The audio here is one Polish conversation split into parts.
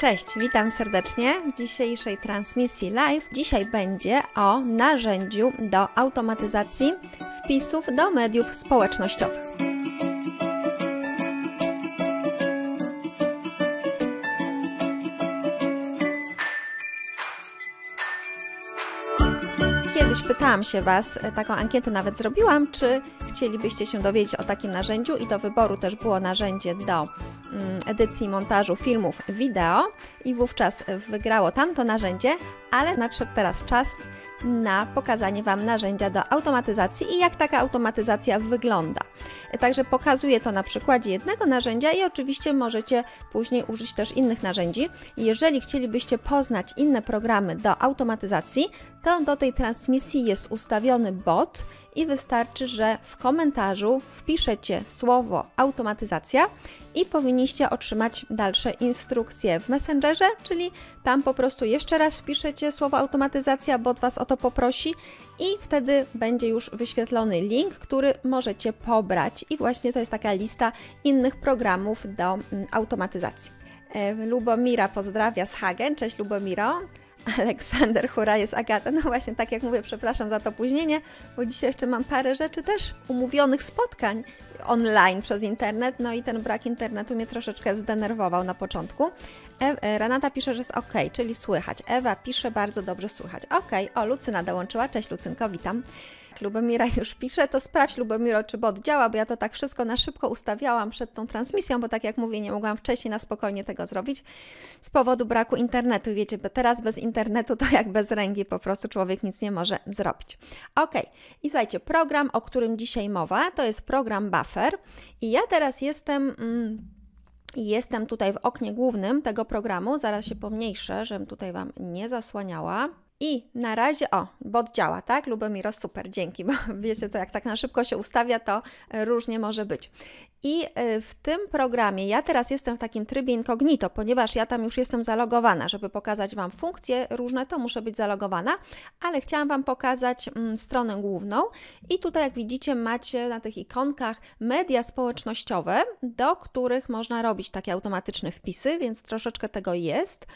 Cześć, witam serdecznie w dzisiejszej transmisji live. Dzisiaj będzie o narzędziu do automatyzacji wpisów do mediów społecznościowych. Kiedyś pytałam się Was, e, taką ankietę nawet zrobiłam, czy chcielibyście się dowiedzieć o takim narzędziu i do wyboru też było narzędzie do mm, edycji montażu filmów wideo i wówczas wygrało tamto narzędzie, ale nadszedł teraz czas na pokazanie Wam narzędzia do automatyzacji i jak taka automatyzacja wygląda. Także pokazuję to na przykładzie jednego narzędzia i oczywiście możecie później użyć też innych narzędzi. Jeżeli chcielibyście poznać inne programy do automatyzacji, to do tej transmisji jest ustawiony bot i wystarczy, że w komentarzu wpiszecie słowo automatyzacja i powinniście otrzymać dalsze instrukcje w Messengerze, czyli tam po prostu jeszcze raz wpiszecie słowo automatyzacja, bo od Was o to poprosi i wtedy będzie już wyświetlony link, który możecie pobrać i właśnie to jest taka lista innych programów do mm, automatyzacji. E, Lubomira pozdrawia z Hagen. Cześć Lubomiro. Aleksander, hura, jest Agata. No właśnie, tak jak mówię, przepraszam za to opóźnienie, bo dzisiaj jeszcze mam parę rzeczy też umówionych spotkań online przez internet, no i ten brak internetu mnie troszeczkę zdenerwował na początku. E, e Renata pisze, że jest ok, czyli słychać. Ewa pisze, bardzo dobrze słychać. Ok, o, Lucyna dołączyła. Cześć Lucynko, witam. Lubomira już pisze, to sprawdź Lubomiro, czy bot działa, bo ja to tak wszystko na szybko ustawiałam przed tą transmisją, bo tak jak mówię, nie mogłam wcześniej na spokojnie tego zrobić z powodu braku internetu. Wiecie, teraz bez internetu to jak bez ręki, po prostu człowiek nic nie może zrobić. Ok, i słuchajcie, program, o którym dzisiaj mowa, to jest program Buffer i ja teraz jestem... Mm, Jestem tutaj w oknie głównym tego programu. Zaraz się pomniejszę, żebym tutaj Wam nie zasłaniała. I na razie, o, bot działa, tak? Lubomiro, super, dzięki, bo wiecie co, jak tak na szybko się ustawia, to e, różnie może być. I e, w tym programie ja teraz jestem w takim trybie incognito, ponieważ ja tam już jestem zalogowana, żeby pokazać Wam funkcje różne, to muszę być zalogowana, ale chciałam Wam pokazać mm, stronę główną i tutaj jak widzicie macie na tych ikonkach media społecznościowe, do których można robić takie automatyczne wpisy, więc troszeczkę tego jest.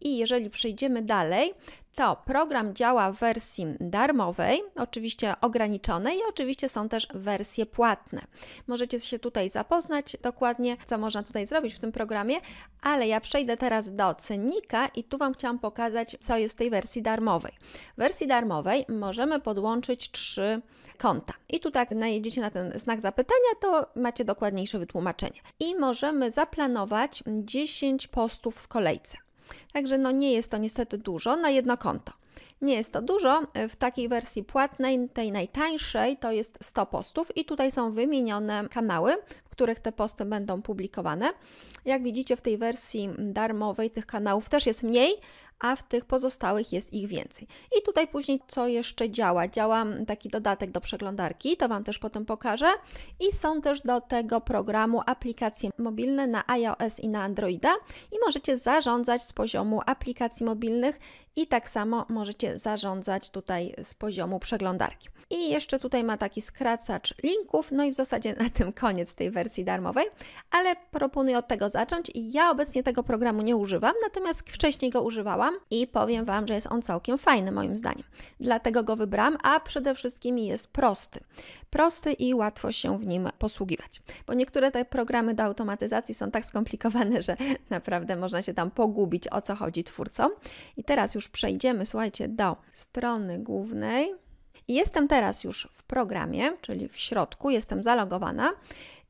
I jeżeli przejdziemy dalej, to program działa w wersji darmowej, oczywiście ograniczonej i oczywiście są też wersje płatne. Możecie się tutaj zapoznać dokładnie, co można tutaj zrobić w tym programie, ale ja przejdę teraz do cennika i tu Wam chciałam pokazać, co jest w tej wersji darmowej. W wersji darmowej możemy podłączyć trzy konta. I tu tak najedziecie na ten znak zapytania, to macie dokładniejsze wytłumaczenie. I możemy zaplanować 10 postów w kolejce. Także no nie jest to niestety dużo na jedno konto. Nie jest to dużo. W takiej wersji płatnej, tej najtańszej, to jest 100 postów i tutaj są wymienione kanały, w których te posty będą publikowane. Jak widzicie w tej wersji darmowej tych kanałów też jest mniej, a w tych pozostałych jest ich więcej. I tutaj później co jeszcze działa? Działa mm, taki dodatek do przeglądarki, to Wam też potem pokażę. I są też do tego programu aplikacje mobilne na iOS i na Androida i możecie zarządzać z poziomu aplikacji mobilnych i tak samo możecie zarządzać tutaj z poziomu przeglądarki. I jeszcze tutaj ma taki skracacz linków, no i w zasadzie na tym koniec tej wersji darmowej, ale proponuję od tego zacząć. Ja obecnie tego programu nie używam, natomiast wcześniej go używałam i powiem Wam, że jest on całkiem fajny moim zdaniem. Dlatego go wybrałam, a przede wszystkim jest prosty. Prosty i łatwo się w nim posługiwać, bo niektóre te programy do automatyzacji są tak skomplikowane, że naprawdę można się tam pogubić, o co chodzi twórcom. I teraz już już przejdziemy, słuchajcie, do strony głównej. Jestem teraz już w programie, czyli w środku, jestem zalogowana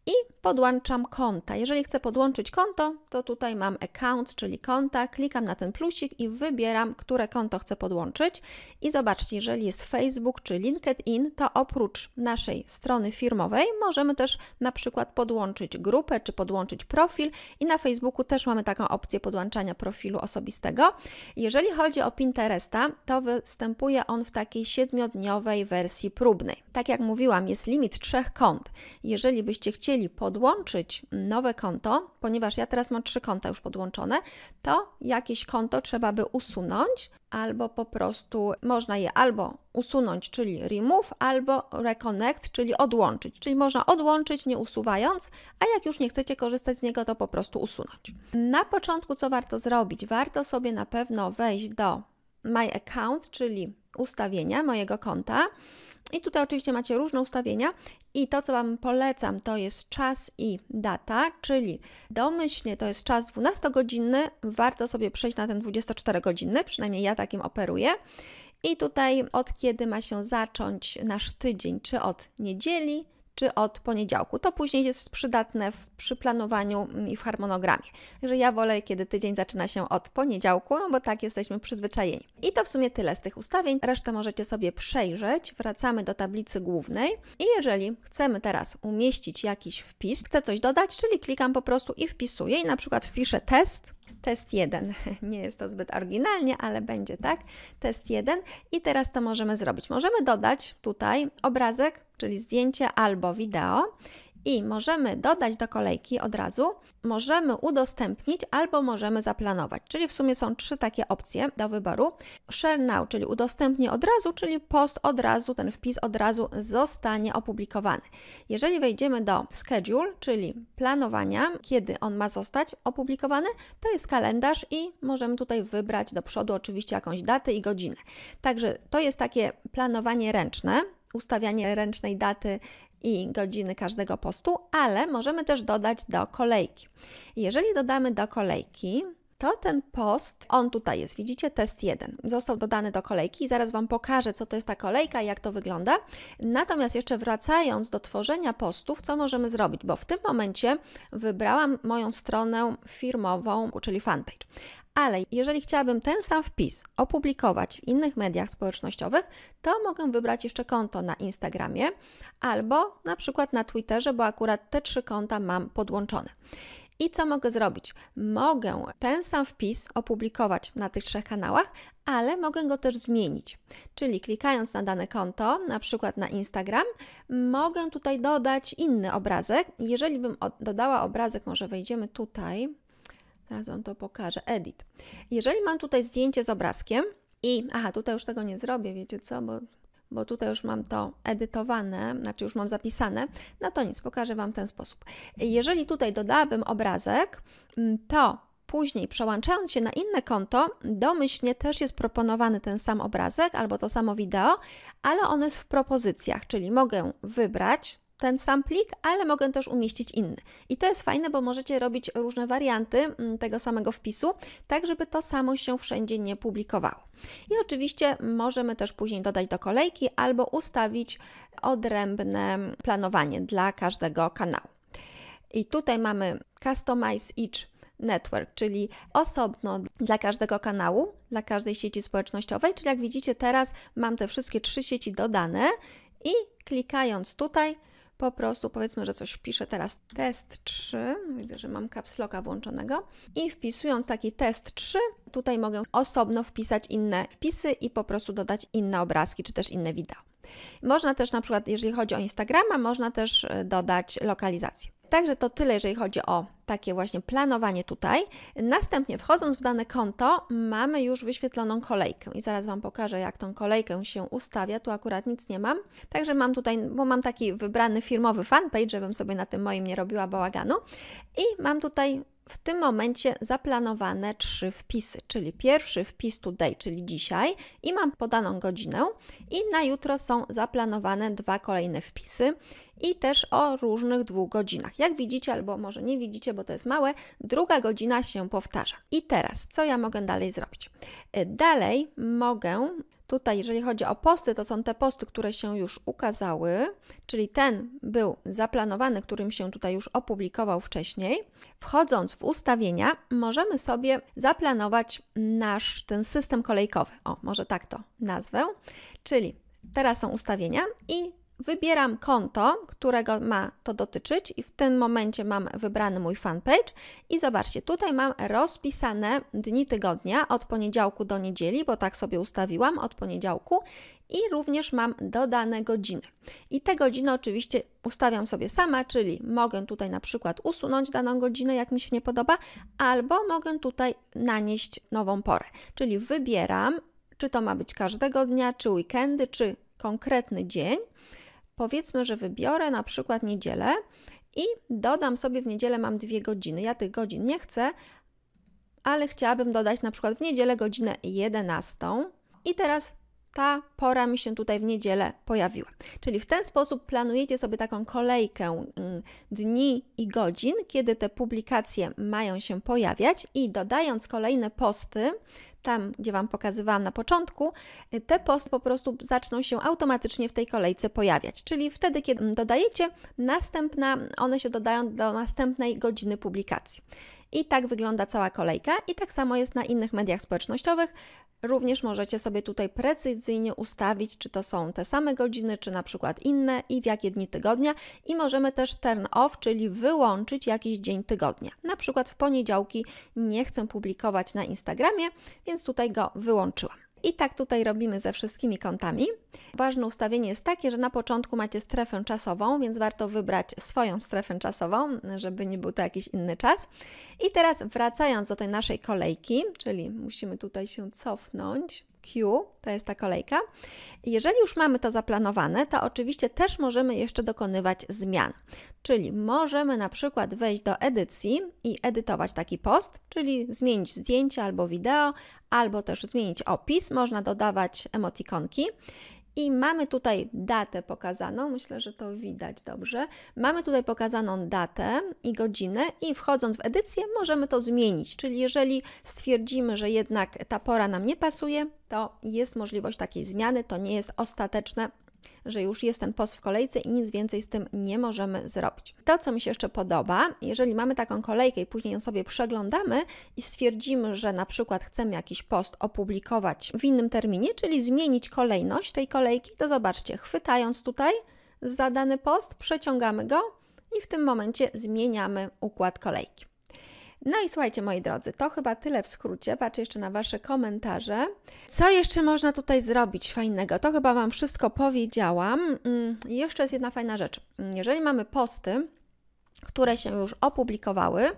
i podłączam konta. Jeżeli chcę podłączyć konto, to tutaj mam account, czyli konta, klikam na ten plusik i wybieram, które konto chcę podłączyć. I zobaczcie, jeżeli jest Facebook czy LinkedIn, to oprócz naszej strony firmowej możemy też na przykład podłączyć grupę czy podłączyć profil i na Facebooku też mamy taką opcję podłączania profilu osobistego. Jeżeli chodzi o Pinteresta, to występuje on w takiej siedmiodniowej wersji próbnej. Tak jak mówiłam, jest limit trzech kont. Jeżeli byście chcieli chcieli podłączyć nowe konto, ponieważ ja teraz mam trzy konta już podłączone, to jakieś konto trzeba by usunąć, albo po prostu można je albo usunąć, czyli remove, albo reconnect, czyli odłączyć. Czyli można odłączyć nie usuwając, a jak już nie chcecie korzystać z niego, to po prostu usunąć. Na początku co warto zrobić? Warto sobie na pewno wejść do My Account, czyli ustawienia mojego konta. I tutaj oczywiście macie różne ustawienia i to, co Wam polecam, to jest czas i data, czyli domyślnie to jest czas 12-godzinny, warto sobie przejść na ten 24-godzinny, przynajmniej ja takim operuję. I tutaj od kiedy ma się zacząć nasz tydzień, czy od niedzieli, czy od poniedziałku. To później jest przydatne w, przy planowaniu mm, i w harmonogramie. Także ja wolę, kiedy tydzień zaczyna się od poniedziałku, bo tak jesteśmy przyzwyczajeni. I to w sumie tyle z tych ustawień. Resztę możecie sobie przejrzeć. Wracamy do tablicy głównej i jeżeli chcemy teraz umieścić jakiś wpis, chcę coś dodać, czyli klikam po prostu i wpisuję i na przykład wpiszę test Test 1. Nie jest to zbyt oryginalnie, ale będzie tak. Test 1 i teraz to możemy zrobić. Możemy dodać tutaj obrazek, czyli zdjęcie albo wideo i możemy dodać do kolejki od razu, możemy udostępnić albo możemy zaplanować. Czyli w sumie są trzy takie opcje do wyboru. Share now, czyli udostępnię od razu, czyli post od razu, ten wpis od razu zostanie opublikowany. Jeżeli wejdziemy do schedule, czyli planowania, kiedy on ma zostać opublikowany, to jest kalendarz i możemy tutaj wybrać do przodu oczywiście jakąś datę i godzinę. Także to jest takie planowanie ręczne, ustawianie ręcznej daty i godziny każdego postu, ale możemy też dodać do kolejki. Jeżeli dodamy do kolejki to ten post, on tutaj jest, widzicie, test 1, został dodany do kolejki. Zaraz Wam pokażę, co to jest ta kolejka i jak to wygląda. Natomiast jeszcze wracając do tworzenia postów, co możemy zrobić, bo w tym momencie wybrałam moją stronę firmową, czyli fanpage. Ale jeżeli chciałabym ten sam wpis opublikować w innych mediach społecznościowych, to mogę wybrać jeszcze konto na Instagramie albo na przykład na Twitterze, bo akurat te trzy konta mam podłączone. I co mogę zrobić? Mogę ten sam wpis opublikować na tych trzech kanałach, ale mogę go też zmienić. Czyli klikając na dane konto, na przykład na Instagram, mogę tutaj dodać inny obrazek. Jeżeli bym dodała obrazek, może wejdziemy tutaj, Zaraz Wam to pokażę, edit. Jeżeli mam tutaj zdjęcie z obrazkiem i, aha, tutaj już tego nie zrobię, wiecie co, bo bo tutaj już mam to edytowane, znaczy już mam zapisane, no to nic, pokażę Wam ten sposób. Jeżeli tutaj dodałabym obrazek, mm, to później przełączając się na inne konto, domyślnie też jest proponowany ten sam obrazek albo to samo wideo, ale on jest w propozycjach, czyli mogę wybrać ten sam plik, ale mogę też umieścić inny. I to jest fajne, bo możecie robić różne warianty mm, tego samego wpisu, tak żeby to samo się wszędzie nie publikowało. I oczywiście możemy też później dodać do kolejki albo ustawić odrębne planowanie dla każdego kanału. I tutaj mamy Customize Each Network, czyli osobno dla każdego kanału, dla każdej sieci społecznościowej. Czyli jak widzicie teraz mam te wszystkie trzy sieci dodane i klikając tutaj po prostu powiedzmy, że coś wpiszę teraz test 3, widzę, że mam caps locka włączonego i wpisując taki test 3, tutaj mogę osobno wpisać inne wpisy i po prostu dodać inne obrazki czy też inne wideo. Można też na przykład, jeżeli chodzi o Instagrama, można też e, dodać lokalizację. Także to tyle, jeżeli chodzi o takie właśnie planowanie tutaj. Następnie wchodząc w dane konto mamy już wyświetloną kolejkę i zaraz Wam pokażę jak tą kolejkę się ustawia. Tu akurat nic nie mam, także mam tutaj, bo mam taki wybrany firmowy fanpage, żebym sobie na tym moim nie robiła bałaganu i mam tutaj w tym momencie zaplanowane trzy wpisy, czyli pierwszy wpis today, czyli dzisiaj i mam podaną godzinę i na jutro są zaplanowane dwa kolejne wpisy i też o różnych dwóch godzinach. Jak widzicie, albo może nie widzicie, bo to jest małe, druga godzina się powtarza. I teraz, co ja mogę dalej zrobić? E, dalej mogę, tutaj jeżeli chodzi o posty, to są te posty, które się już ukazały, czyli ten był zaplanowany, którym się tutaj już opublikował wcześniej. Wchodząc w ustawienia, możemy sobie zaplanować nasz ten system kolejkowy. O, może tak to nazwę. Czyli teraz są ustawienia i wybieram konto, którego ma to dotyczyć i w tym momencie mam wybrany mój fanpage i zobaczcie, tutaj mam rozpisane dni tygodnia od poniedziałku do niedzieli, bo tak sobie ustawiłam od poniedziałku i również mam dodane godziny. I te godziny oczywiście ustawiam sobie sama, czyli mogę tutaj na przykład usunąć daną godzinę, jak mi się nie podoba, albo mogę tutaj nanieść nową porę. Czyli wybieram, czy to ma być każdego dnia, czy weekendy, czy konkretny dzień. Powiedzmy, że wybiorę na przykład niedzielę i dodam sobie w niedzielę mam dwie godziny. Ja tych godzin nie chcę, ale chciałabym dodać na przykład w niedzielę godzinę 11. I teraz ta pora mi się tutaj w niedzielę pojawiła. Czyli w ten sposób planujecie sobie taką kolejkę mm, dni i godzin, kiedy te publikacje mają się pojawiać, i dodając kolejne posty, tam gdzie Wam pokazywałam na początku, y, te posty po prostu zaczną się automatycznie w tej kolejce pojawiać. Czyli wtedy, kiedy mm, dodajecie, następna, one się dodają do następnej godziny publikacji. I tak wygląda cała kolejka i tak samo jest na innych mediach społecznościowych. Również możecie sobie tutaj precyzyjnie ustawić, czy to są te same godziny, czy na przykład inne i w jakie dni tygodnia. I możemy też turn off, czyli wyłączyć jakiś dzień tygodnia. Na przykład w poniedziałki nie chcę publikować na Instagramie, więc tutaj go wyłączyłam. I tak tutaj robimy ze wszystkimi kątami. Ważne ustawienie jest takie, że na początku macie strefę czasową, więc warto wybrać swoją strefę czasową, żeby nie był to jakiś inny czas. I teraz wracając do tej naszej kolejki, czyli musimy tutaj się cofnąć Q, to jest ta kolejka. Jeżeli już mamy to zaplanowane, to oczywiście też możemy jeszcze dokonywać zmian. Czyli możemy na przykład wejść do edycji i edytować taki post, czyli zmienić zdjęcie albo wideo, albo też zmienić opis. Można dodawać emotikonki. I mamy tutaj datę pokazaną, myślę, że to widać dobrze. Mamy tutaj pokazaną datę i godzinę, i wchodząc w edycję możemy to zmienić. Czyli jeżeli stwierdzimy, że jednak ta pora nam nie pasuje, to jest możliwość takiej zmiany, to nie jest ostateczne, że już jest ten post w kolejce i nic więcej z tym nie możemy zrobić. To, co mi się jeszcze podoba, jeżeli mamy taką kolejkę i później ją sobie przeglądamy i stwierdzimy, że na przykład chcemy jakiś post opublikować w innym terminie, czyli zmienić kolejność tej kolejki, to zobaczcie, chwytając tutaj za dany post, przeciągamy go i w tym momencie zmieniamy układ kolejki. No i słuchajcie, moi drodzy, to chyba tyle w skrócie. Patrzę jeszcze na Wasze komentarze. Co jeszcze można tutaj zrobić fajnego? To chyba Wam wszystko powiedziałam. Mm, jeszcze jest jedna fajna rzecz. Jeżeli mamy posty, które się już opublikowały,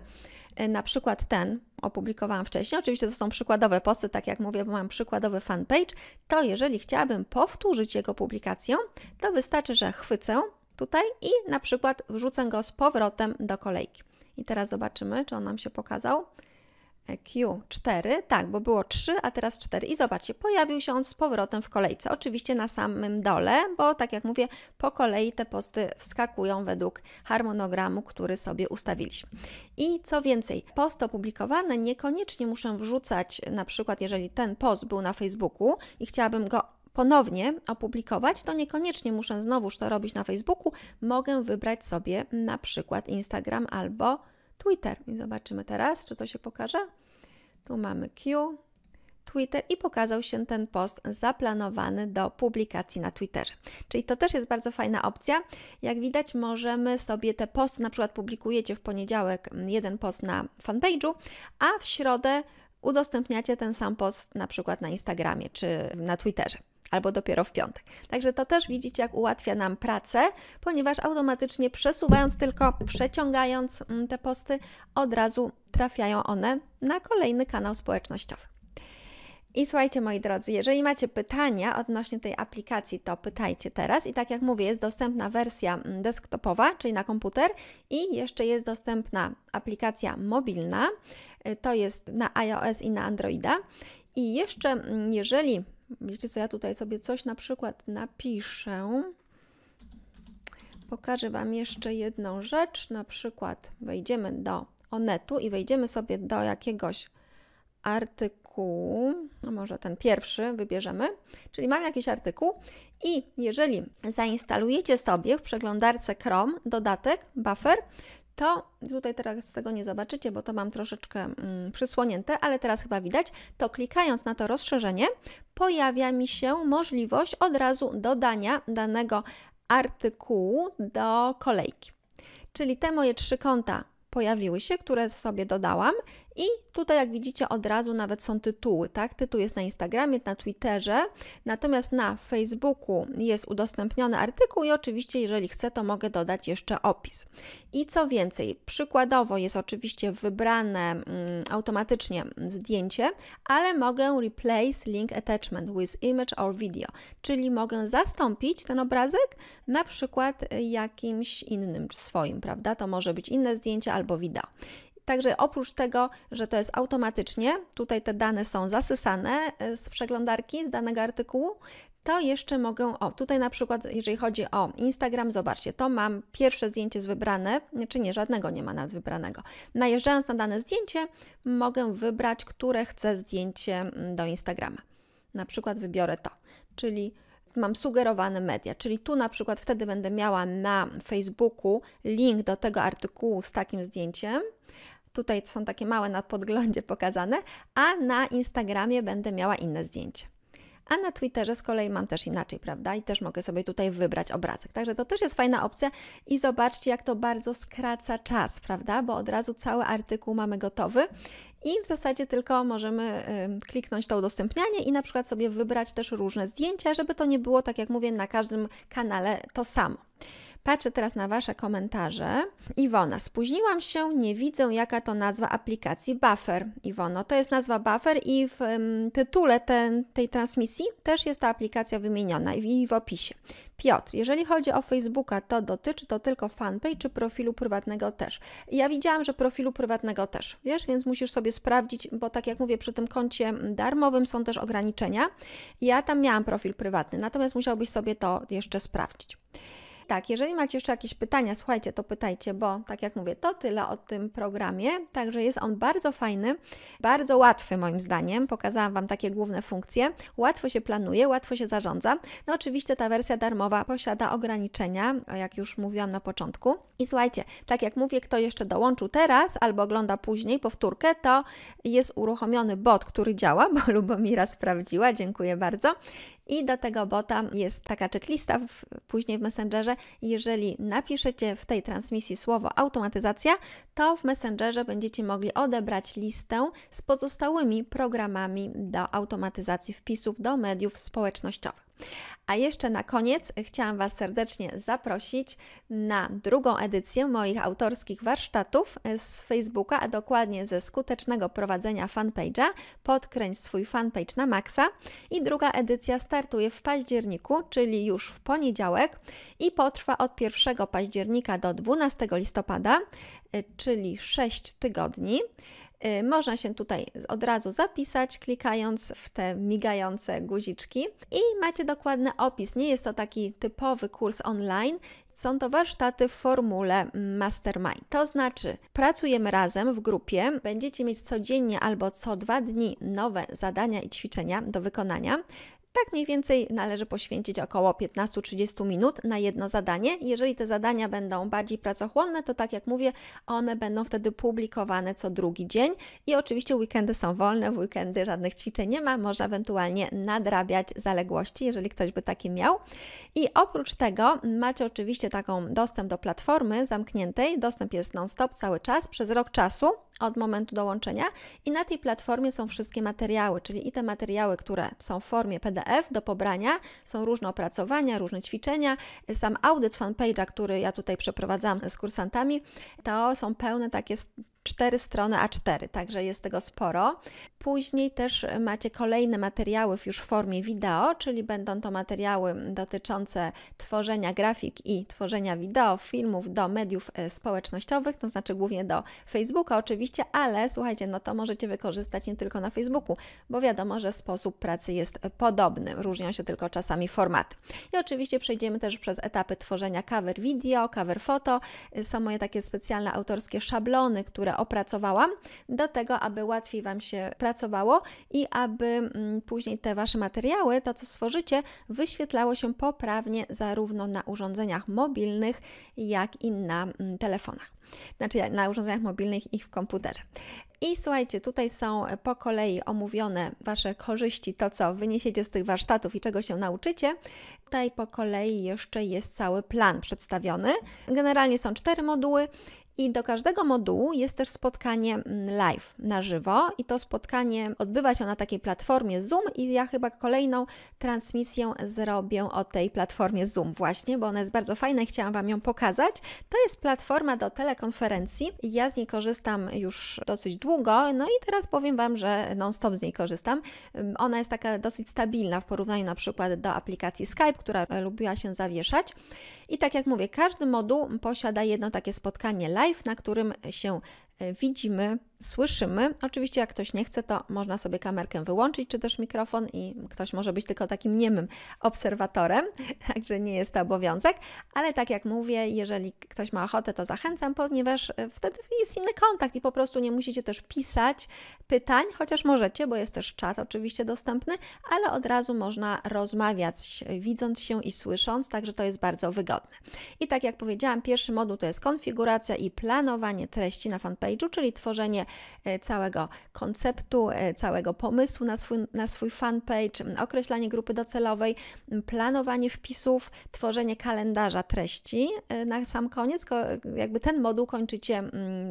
e, na przykład ten opublikowałam wcześniej, oczywiście to są przykładowe posty, tak jak mówię, bo mam przykładowy fanpage, to jeżeli chciałabym powtórzyć jego publikację, to wystarczy, że chwycę tutaj i na przykład wrzucę go z powrotem do kolejki. I teraz zobaczymy, czy on nam się pokazał. E, Q4, tak, bo było 3, a teraz 4. I zobaczcie, pojawił się on z powrotem w kolejce. Oczywiście na samym dole, bo tak jak mówię, po kolei te posty wskakują według harmonogramu, który sobie ustawiliśmy. I co więcej, post opublikowany niekoniecznie muszę wrzucać, na przykład jeżeli ten post był na Facebooku i chciałabym go ponownie opublikować, to niekoniecznie muszę znowuż to robić na Facebooku. Mogę wybrać sobie na przykład Instagram albo Twitter. I zobaczymy teraz, czy to się pokaże. Tu mamy Q, Twitter i pokazał się ten post zaplanowany do publikacji na Twitterze. Czyli to też jest bardzo fajna opcja. Jak widać, możemy sobie te posty, na przykład publikujecie w poniedziałek mm, jeden post na fanpage'u, a w środę udostępniacie ten sam post na przykład na Instagramie czy na Twitterze albo dopiero w piątek. Także to też widzicie, jak ułatwia nam pracę, ponieważ automatycznie przesuwając tylko, przeciągając mm, te posty, od razu trafiają one na kolejny kanał społecznościowy. I słuchajcie, moi drodzy, jeżeli macie pytania odnośnie tej aplikacji, to pytajcie teraz. I tak jak mówię, jest dostępna wersja mm, desktopowa, czyli na komputer, i jeszcze jest dostępna aplikacja mobilna. Y, to jest na iOS i na Androida. I jeszcze, mm, jeżeli Wiecie co, ja tutaj sobie coś na przykład napiszę. Pokażę Wam jeszcze jedną rzecz. Na przykład wejdziemy do Onetu i wejdziemy sobie do jakiegoś artykułu, no może ten pierwszy wybierzemy, czyli mam jakiś artykuł i jeżeli zainstalujecie sobie w przeglądarce Chrome dodatek Buffer, to tutaj teraz tego nie zobaczycie, bo to mam troszeczkę mm, przysłonięte, ale teraz chyba widać, to klikając na to rozszerzenie pojawia mi się możliwość od razu dodania danego artykułu do kolejki. Czyli te moje trzy konta pojawiły się, które sobie dodałam i tutaj, jak widzicie, od razu nawet są tytuły, tak? Tytuł jest na Instagramie, na Twitterze, natomiast na Facebooku jest udostępniony artykuł i oczywiście, jeżeli chcę, to mogę dodać jeszcze opis. I co więcej, przykładowo jest oczywiście wybrane mm, automatycznie zdjęcie, ale mogę replace link attachment with image or video, czyli mogę zastąpić ten obrazek na przykład e, jakimś innym swoim, prawda? To może być inne zdjęcie albo wideo. Także oprócz tego, że to jest automatycznie, tutaj te dane są zasysane e, z przeglądarki, z danego artykułu, to jeszcze mogę, o tutaj na przykład, jeżeli chodzi o Instagram, zobaczcie, to mam pierwsze zdjęcie z wybrane, czy nie, żadnego nie ma nad wybranego. Najeżdżając na dane zdjęcie, mogę wybrać, które chcę zdjęcie mm, do Instagrama. Na przykład wybiorę to, czyli mam sugerowane media, czyli tu na przykład wtedy będę miała na Facebooku link do tego artykułu z takim zdjęciem, Tutaj są takie małe na podglądzie pokazane, a na Instagramie będę miała inne zdjęcie. A na Twitterze z kolei mam też inaczej, prawda? I też mogę sobie tutaj wybrać obrazek. Także to też jest fajna opcja i zobaczcie, jak to bardzo skraca czas, prawda? Bo od razu cały artykuł mamy gotowy i w zasadzie tylko możemy y, kliknąć to udostępnianie i na przykład sobie wybrać też różne zdjęcia, żeby to nie było, tak jak mówię, na każdym kanale to samo. Patrzę teraz na Wasze komentarze. Iwona, spóźniłam się, nie widzę jaka to nazwa aplikacji Buffer. Iwono, to jest nazwa Buffer i w um, tytule ten, tej transmisji też jest ta aplikacja wymieniona i w opisie. Piotr, jeżeli chodzi o Facebooka, to dotyczy to tylko fanpage czy profilu prywatnego też. Ja widziałam, że profilu prywatnego też, wiesz, więc musisz sobie sprawdzić, bo tak jak mówię, przy tym koncie darmowym są też ograniczenia. Ja tam miałam profil prywatny, natomiast musiałbyś sobie to jeszcze sprawdzić. Tak, jeżeli macie jeszcze jakieś pytania, słuchajcie, to pytajcie, bo tak jak mówię, to tyle o tym programie. Także jest on bardzo fajny, bardzo łatwy moim zdaniem. Pokazałam Wam takie główne funkcje. Łatwo się planuje, łatwo się zarządza. No oczywiście ta wersja darmowa posiada ograniczenia, jak już mówiłam na początku. I słuchajcie, tak jak mówię, kto jeszcze dołączył teraz albo ogląda później powtórkę, to jest uruchomiony bot, który działa, bo Lubomira sprawdziła, dziękuję bardzo. I do tego bota jest taka checklista w, później w Messengerze. Jeżeli napiszecie w tej transmisji słowo automatyzacja, to w Messengerze będziecie mogli odebrać listę z pozostałymi programami do automatyzacji wpisów do mediów społecznościowych. A jeszcze na koniec chciałam Was serdecznie zaprosić na drugą edycję moich autorskich warsztatów z Facebooka, a dokładnie ze skutecznego prowadzenia fanpage'a. Podkręć swój fanpage na maksa. I druga edycja startuje w październiku, czyli już w poniedziałek i potrwa od 1 października do 12 listopada, e, czyli 6 tygodni. Y, można się tutaj od razu zapisać, klikając w te migające guziczki i macie dokładny opis. Nie jest to taki typowy kurs online, są to warsztaty w formule mastermind. To znaczy, pracujemy razem w grupie, będziecie mieć codziennie albo co dwa dni nowe zadania i ćwiczenia do wykonania. Tak mniej więcej należy poświęcić około 15-30 minut na jedno zadanie. Jeżeli te zadania będą bardziej pracochłonne, to tak jak mówię, one będą wtedy publikowane co drugi dzień i oczywiście weekendy są wolne, w weekendy żadnych ćwiczeń nie ma, można ewentualnie nadrabiać zaległości, jeżeli ktoś by takie miał. I oprócz tego macie oczywiście taką dostęp do platformy zamkniętej, dostęp jest non-stop cały czas, przez rok czasu, od momentu dołączenia i na tej platformie są wszystkie materiały, czyli i te materiały, które są w formie PDF, PDF do pobrania. Są różne opracowania, różne ćwiczenia. Sam audyt fanpage'a, który ja tutaj przeprowadzałam z kursantami, to są pełne takie 4 strony A4, także jest tego sporo. Później też macie kolejne materiały już w formie wideo, czyli będą to materiały dotyczące tworzenia grafik i tworzenia wideo, filmów do mediów e, społecznościowych, to znaczy głównie do Facebooka oczywiście, ale słuchajcie, no to możecie wykorzystać nie tylko na Facebooku, bo wiadomo, że sposób pracy jest e, podobny, różnią się tylko czasami formaty. I oczywiście przejdziemy też przez etapy tworzenia cover video, cover foto, e, są moje takie specjalne autorskie szablony, które opracowałam, do tego, aby łatwiej Wam się pracowało i aby mm, później te Wasze materiały, to co stworzycie, wyświetlało się poprawnie zarówno na urządzeniach mobilnych, jak i na mm, telefonach. Znaczy na urządzeniach mobilnych i w komputerze. I słuchajcie, tutaj są e, po kolei omówione Wasze korzyści, to co wyniesiecie z tych warsztatów i czego się nauczycie. Tutaj po kolei jeszcze jest cały plan przedstawiony. Generalnie są cztery moduły i do każdego modułu jest też spotkanie mm, live na żywo, i to spotkanie odbywa się na takiej platformie Zoom. I ja chyba kolejną transmisję zrobię o tej platformie Zoom, właśnie, bo ona jest bardzo fajna i chciałam Wam ją pokazać. To jest platforma do telekonferencji. Ja z niej korzystam już dosyć długo, no i teraz powiem Wam, że non-stop z niej korzystam. Ona jest taka dosyć stabilna w porównaniu na przykład do aplikacji Skype, która e, lubiła się zawieszać. I tak jak mówię, każdy moduł posiada jedno takie spotkanie live live, na którym się e, widzimy słyszymy. Oczywiście, jak ktoś nie chce, to można sobie kamerkę wyłączyć, czy też mikrofon, i ktoś może być tylko takim niemym obserwatorem, także nie jest to obowiązek. Ale tak jak mówię, jeżeli ktoś ma ochotę, to zachęcam, ponieważ e, wtedy jest inny kontakt i po prostu nie musicie też pisać pytań, chociaż możecie, bo jest też czat oczywiście dostępny, ale od razu można rozmawiać, widząc się i słysząc, także to jest bardzo wygodne. I tak jak powiedziałam, pierwszy moduł to jest konfiguracja i planowanie treści na fanpage'u, czyli tworzenie E, całego konceptu, e, całego pomysłu na swój, na swój fanpage, określanie grupy docelowej, planowanie wpisów, tworzenie kalendarza treści. E, na sam koniec, jakby ten moduł kończycie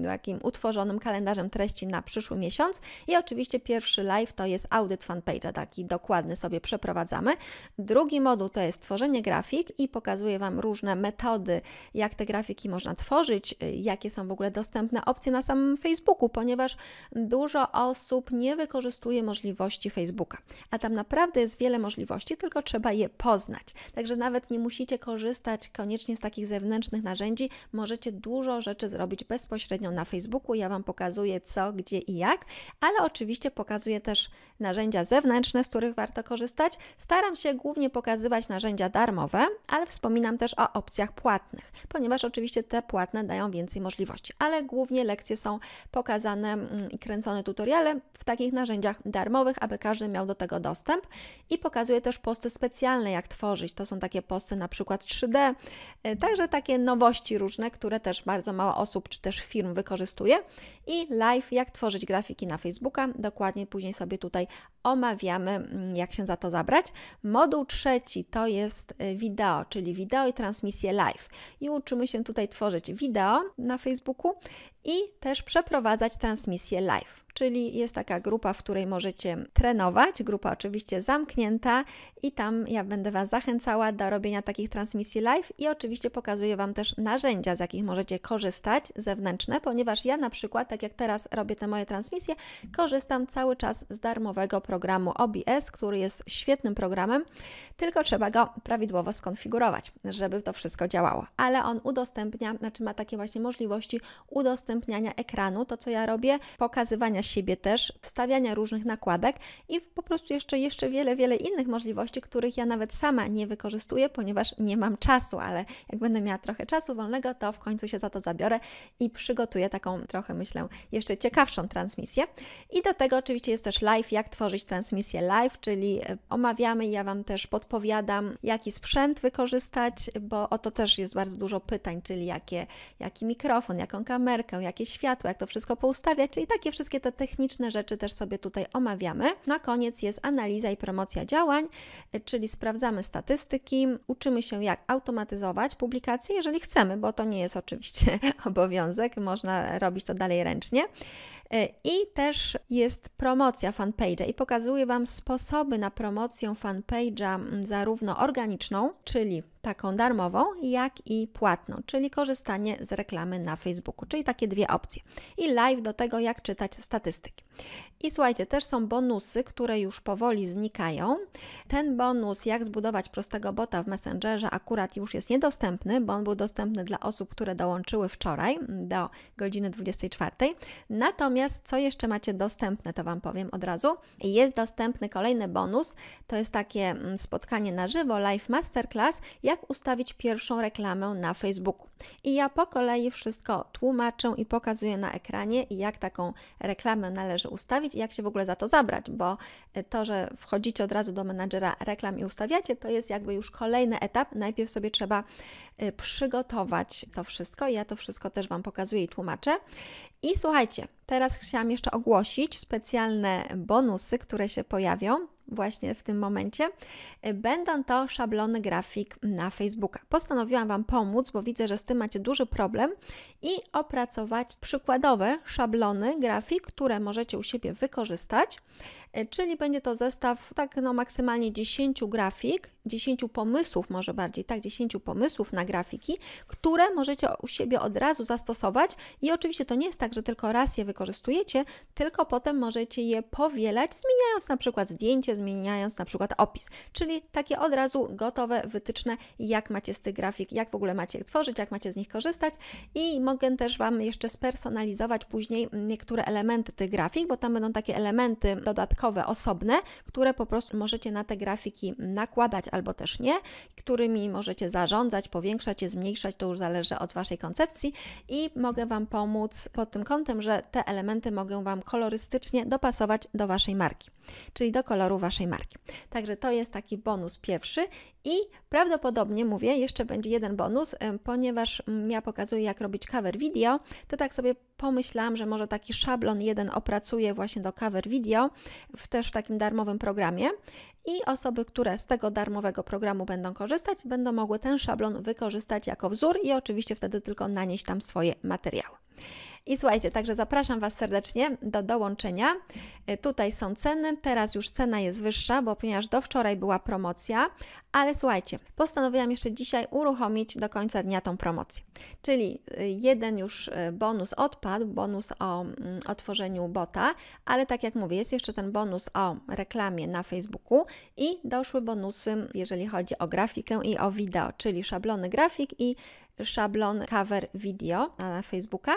takim utworzonym kalendarzem treści na przyszły miesiąc. I oczywiście pierwszy live to jest audyt fanpage'a, taki dokładny sobie przeprowadzamy. Drugi moduł to jest tworzenie grafik i pokazuję Wam różne metody, jak te grafiki można tworzyć, jakie są w ogóle dostępne opcje na samym Facebooku, ponieważ dużo osób nie wykorzystuje możliwości Facebooka, a tam naprawdę jest wiele możliwości, tylko trzeba je poznać. Także nawet nie musicie korzystać koniecznie z takich zewnętrznych narzędzi, możecie dużo rzeczy zrobić bezpośrednio na Facebooku. Ja Wam pokazuję co, gdzie i jak, ale oczywiście pokazuję też narzędzia zewnętrzne, z których warto korzystać. Staram się głównie pokazywać narzędzia darmowe, ale wspominam też o opcjach płatnych, ponieważ oczywiście te płatne dają więcej możliwości, ale głównie lekcje są pokazane Mm, i kręcone tutoriale w takich narzędziach darmowych, aby każdy miał do tego dostęp. I pokazuję też posty specjalne, jak tworzyć. To są takie posty na przykład 3D, e, także takie nowości różne, które też bardzo mało osób czy też firm wykorzystuje. I live, jak tworzyć grafiki na Facebooka. Dokładnie później sobie tutaj omawiamy, mm, jak się za to zabrać. Moduł trzeci to jest e, wideo, czyli wideo i transmisje live. I uczymy się tutaj tworzyć wideo na Facebooku i też przeprowadzać transmisję live czyli jest taka grupa, w której możecie trenować, grupa oczywiście zamknięta i tam ja będę Was zachęcała do robienia takich transmisji live i oczywiście pokazuję Wam też narzędzia, z jakich możecie korzystać, zewnętrzne, ponieważ ja na przykład, tak jak teraz robię te moje transmisje, korzystam cały czas z darmowego programu OBS, który jest świetnym programem, tylko trzeba go prawidłowo skonfigurować, żeby to wszystko działało. Ale on udostępnia, znaczy ma takie właśnie możliwości udostępniania ekranu, to co ja robię, pokazywania siebie też, wstawiania różnych nakładek i po prostu jeszcze, jeszcze wiele, wiele innych możliwości, których ja nawet sama nie wykorzystuję, ponieważ nie mam czasu, ale jak będę miała trochę czasu wolnego, to w końcu się za to zabiorę i przygotuję taką trochę, myślę, jeszcze ciekawszą transmisję. I do tego oczywiście jest też live, jak tworzyć transmisję live, czyli e, omawiamy, ja Wam też podpowiadam, jaki sprzęt wykorzystać, bo o to też jest bardzo dużo pytań, czyli jakie, jaki mikrofon, jaką kamerkę, jakie światło, jak to wszystko poustawiać, czyli takie wszystkie te techniczne rzeczy też sobie tutaj omawiamy. Na koniec jest analiza i promocja działań, y, czyli sprawdzamy statystyki, uczymy się jak automatyzować publikacje, jeżeli chcemy, bo to nie jest oczywiście obowiązek, można robić to dalej ręcznie. Y, I też jest promocja fanpage'a i pokazuję Wam sposoby na promocję fanpage'a mm, zarówno organiczną, czyli taką darmową, jak i płatną, czyli korzystanie z reklamy na Facebooku, czyli takie dwie opcje. I live do tego, jak czytać statystyki. I słuchajcie, też są bonusy, które już powoli znikają. Ten bonus, jak zbudować prostego bota w Messengerze, akurat już jest niedostępny, bo on był dostępny dla osób, które dołączyły wczoraj do godziny 24. Natomiast co jeszcze macie dostępne, to Wam powiem od razu. Jest dostępny kolejny bonus, to jest takie mm, spotkanie na żywo, live masterclass, jak ustawić pierwszą reklamę na Facebooku. I ja po kolei wszystko tłumaczę i pokazuję na ekranie, jak taką reklamę należy ustawić i jak się w ogóle za to zabrać, bo e, to, że wchodzicie od razu do menadżera reklam i ustawiacie, to jest jakby już kolejny etap. Najpierw sobie trzeba e, przygotować to wszystko. Ja to wszystko też Wam pokazuję i tłumaczę. I słuchajcie, teraz chciałam jeszcze ogłosić specjalne bonusy, które się pojawią właśnie w tym momencie, e, będą to szablony grafik na Facebooka. Postanowiłam Wam pomóc, bo widzę, że z tym macie duży problem i opracować przykładowe szablony grafik, które możecie u siebie wykorzystać E, czyli będzie to zestaw tak no maksymalnie 10 grafik, 10 pomysłów może bardziej, tak, 10 pomysłów na grafiki, które możecie u siebie od razu zastosować i oczywiście to nie jest tak, że tylko raz je wykorzystujecie, tylko potem możecie je powielać, zmieniając na przykład zdjęcie, zmieniając na przykład opis, czyli takie od razu gotowe wytyczne, jak macie z tych grafik, jak w ogóle macie je tworzyć, jak macie z nich korzystać i mogę też Wam jeszcze spersonalizować później niektóre elementy tych grafik, bo tam będą takie elementy dodatkowe, osobne, które po prostu możecie na te grafiki nakładać albo też nie, którymi możecie zarządzać, powiększać je, zmniejszać, to już zależy od Waszej koncepcji i mogę Wam pomóc pod tym kątem, że te elementy mogę Wam kolorystycznie dopasować do Waszej marki, czyli do koloru Waszej marki. Także to jest taki bonus pierwszy i prawdopodobnie, mówię, jeszcze będzie jeden bonus, ponieważ mm, ja pokazuję, jak robić cover video, to tak sobie pomyślałam, że może taki szablon jeden opracuję właśnie do cover video, w, też w takim darmowym programie. I osoby, które z tego darmowego programu będą korzystać, będą mogły ten szablon wykorzystać jako wzór i oczywiście wtedy tylko nanieść tam swoje materiały. I słuchajcie, także zapraszam Was serdecznie do dołączenia. E, tutaj są ceny, teraz już cena jest wyższa, bo ponieważ do wczoraj była promocja, ale słuchajcie, postanowiłam jeszcze dzisiaj uruchomić do końca dnia tą promocję. Czyli e, jeden już e, bonus odpadł, bonus o mm, otworzeniu bota, ale tak jak mówię, jest jeszcze ten bonus o reklamie na Facebooku i doszły bonusy, jeżeli chodzi o grafikę i o wideo, czyli szablony grafik i szablon cover video na Facebooka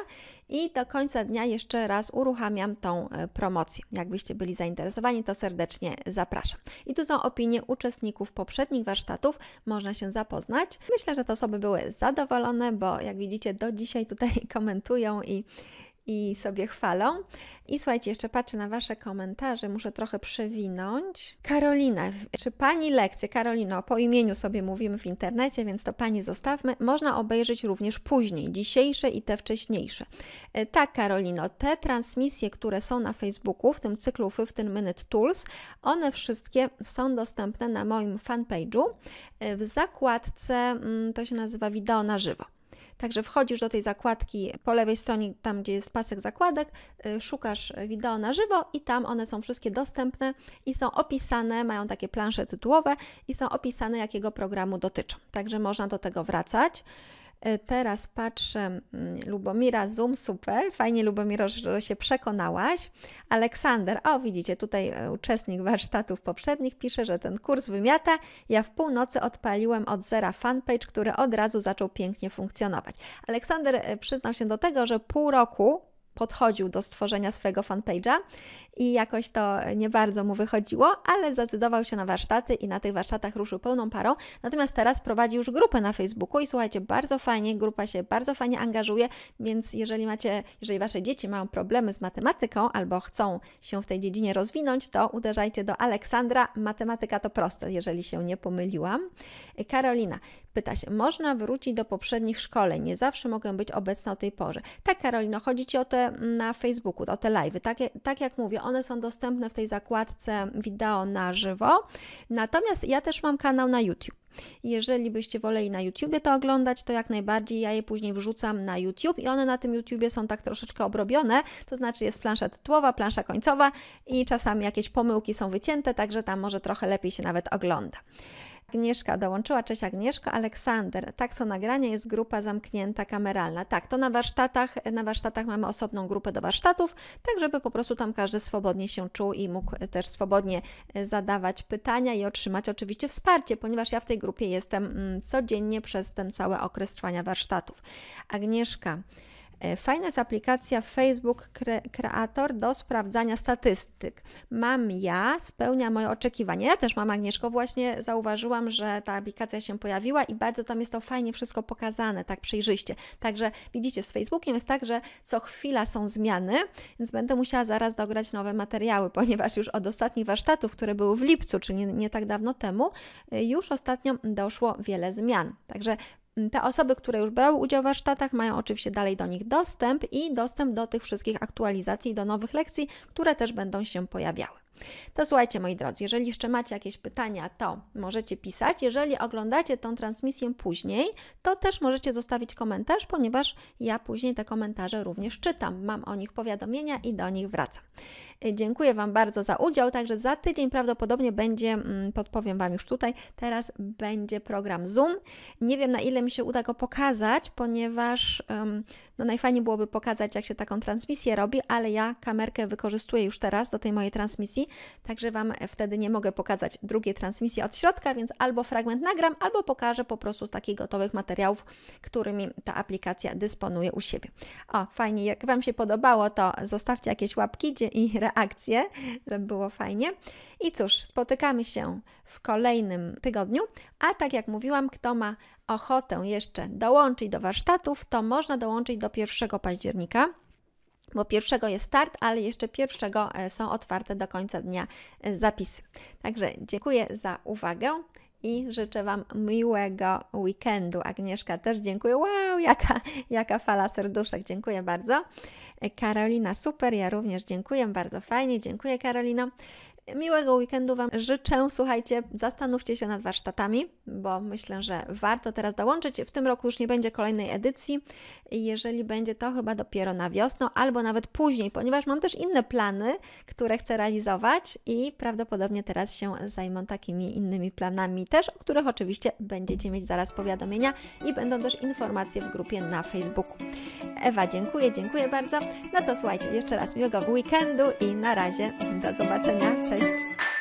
i do końca dnia jeszcze raz uruchamiam tą e, promocję. Jakbyście byli zainteresowani, to serdecznie zapraszam. I tu są opinie uczestników poprzednich warsztatów, można się zapoznać. Myślę, że te osoby były zadowolone, bo jak widzicie do dzisiaj tutaj komentują i i sobie chwalą. I słuchajcie, jeszcze patrzę na Wasze komentarze, muszę trochę przewinąć. Karolina, czy Pani lekcje, Karolino, po imieniu sobie mówimy w internecie, więc to Pani zostawmy, można obejrzeć również później, dzisiejsze i te wcześniejsze. E, tak, Karolino, te transmisje, które są na Facebooku, w tym cyklu 15 Minute Tools, one wszystkie są dostępne na moim fanpage'u e, w zakładce, mm, to się nazywa wideo na żywo. Także wchodzisz do tej zakładki po lewej stronie, tam gdzie jest pasek zakładek, y, szukasz wideo na żywo i tam one są wszystkie dostępne i są opisane, mają takie plansze tytułowe i są opisane, jakiego programu dotyczą. Także można do tego wracać. E, teraz patrzę, mm, Lubomira Zoom, super, fajnie Lubomiro, że się przekonałaś. Aleksander, o widzicie, tutaj e, uczestnik warsztatów poprzednich pisze, że ten kurs wymiata. Ja w północy odpaliłem od zera fanpage, który od razu zaczął pięknie funkcjonować. Aleksander e, przyznał się do tego, że pół roku podchodził do stworzenia swojego fanpage'a i jakoś to nie bardzo mu wychodziło, ale zdecydował się na warsztaty i na tych warsztatach ruszył pełną parą. Natomiast teraz prowadzi już grupę na Facebooku i słuchajcie, bardzo fajnie, grupa się bardzo fajnie angażuje, więc jeżeli macie, jeżeli wasze dzieci mają problemy z matematyką albo chcą się w tej dziedzinie rozwinąć, to uderzajcie do Aleksandra. Matematyka to proste, jeżeli się nie pomyliłam. Karolina, Pyta się, można wrócić do poprzednich szkoleń, nie zawsze mogę być obecna o tej porze. Tak, Karolino, chodzi Ci o te mm, na Facebooku, o te live. Tak, tak jak mówię, one są dostępne w tej zakładce wideo na żywo. Natomiast ja też mam kanał na YouTube. Jeżeli byście woleli na YouTubie to oglądać, to jak najbardziej ja je później wrzucam na YouTube i one na tym YouTubie są tak troszeczkę obrobione, to znaczy jest plansza tytułowa, plansza końcowa i czasami jakieś pomyłki są wycięte, także tam może trochę lepiej się nawet ogląda. Agnieszka dołączyła. Cześć Agnieszko. Aleksander. Tak, są nagrania, jest grupa zamknięta, kameralna. Tak, to na warsztatach, na warsztatach mamy osobną grupę do warsztatów, tak żeby po prostu tam każdy swobodnie się czuł i mógł też swobodnie e, zadawać pytania i otrzymać oczywiście wsparcie, ponieważ ja w tej grupie jestem mm, codziennie przez ten cały okres trwania warsztatów. Agnieszka. E, fajna jest aplikacja Facebook Creator do sprawdzania statystyk. Mam ja, spełnia moje oczekiwania. Ja też mam Agnieszko, właśnie zauważyłam, że ta aplikacja się pojawiła i bardzo tam jest to fajnie wszystko pokazane, tak przejrzyście. Także widzicie, z Facebookiem jest tak, że co chwila są zmiany, więc będę musiała zaraz dograć nowe materiały, ponieważ już od ostatnich warsztatów, które były w lipcu, czyli nie, nie tak dawno temu, e, już ostatnio doszło wiele zmian. Także te osoby, które już brały udział w warsztatach, mają oczywiście dalej do nich dostęp i dostęp do tych wszystkich aktualizacji, do nowych lekcji, które też będą się pojawiały. To słuchajcie, moi drodzy, jeżeli jeszcze macie jakieś pytania, to możecie pisać. Jeżeli oglądacie tą transmisję później, to też możecie zostawić komentarz, ponieważ ja później te komentarze również czytam. Mam o nich powiadomienia i do nich wracam. Y, dziękuję Wam bardzo za udział. Także za tydzień prawdopodobnie będzie, mm, podpowiem Wam już tutaj, teraz będzie program Zoom. Nie wiem, na ile mi się uda go pokazać, ponieważ no, najfajniej byłoby pokazać, jak się taką transmisję robi, ale ja kamerkę wykorzystuję już teraz do tej mojej transmisji także Wam wtedy nie mogę pokazać drugiej transmisji od środka, więc albo fragment nagram, albo pokażę po prostu z takich gotowych materiałów, którymi ta aplikacja dysponuje u siebie. O, fajnie, jak Wam się podobało, to zostawcie jakieś łapki i reakcje, żeby było fajnie. I cóż, spotykamy się w kolejnym tygodniu, a tak jak mówiłam, kto ma ochotę jeszcze dołączyć do warsztatów, to można dołączyć do 1 października bo pierwszego jest start, ale jeszcze pierwszego e, są otwarte do końca dnia e, zapisy. Także dziękuję za uwagę i życzę Wam miłego weekendu. Agnieszka też dziękuję. Wow, jaka, jaka fala serduszek. Dziękuję bardzo. E, Karolina, super. Ja również dziękuję. Bardzo fajnie. Dziękuję, Karolino. Miłego weekendu Wam życzę. Słuchajcie, zastanówcie się nad warsztatami, bo myślę, że warto teraz dołączyć. W tym roku już nie będzie kolejnej edycji. Jeżeli będzie, to chyba dopiero na wiosnę albo nawet później, ponieważ mam też inne plany, które chcę realizować i prawdopodobnie teraz się zajmą takimi innymi planami też, o których oczywiście będziecie mieć zaraz powiadomienia i będą też informacje w grupie na Facebooku. Ewa, dziękuję, dziękuję bardzo. No to słuchajcie, jeszcze raz miłego weekendu i na razie do zobaczenia. Cześć. Fest.